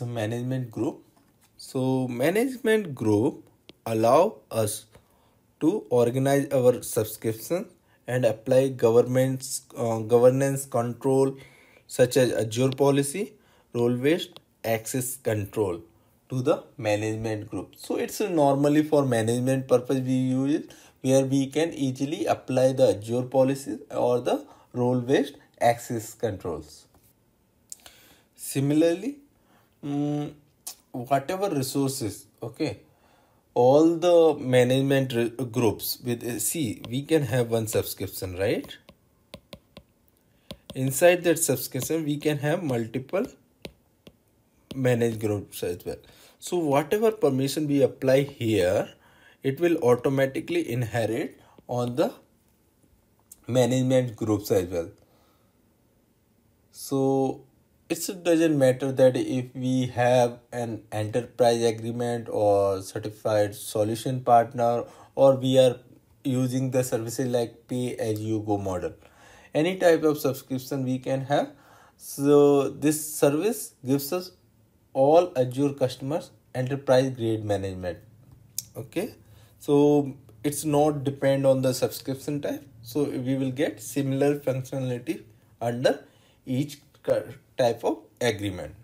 the management group. So management group allow us to organize our subscription and apply government's uh, governance control such as Azure policy, role based access control to the management group. So it's normally for management purpose we use it where we can easily apply the Azure policies or the role based access controls. Similarly, um, whatever resources okay all the management groups with uh, see we can have one subscription right inside that subscription we can have multiple management groups as well so whatever permission we apply here it will automatically inherit on the management groups as well so it doesn't matter that if we have an enterprise agreement or certified solution partner or we are using the services like pay as you go model any type of subscription we can have so this service gives us all azure customers enterprise grade management okay so it's not depend on the subscription type so we will get similar functionality under each curve type of agreement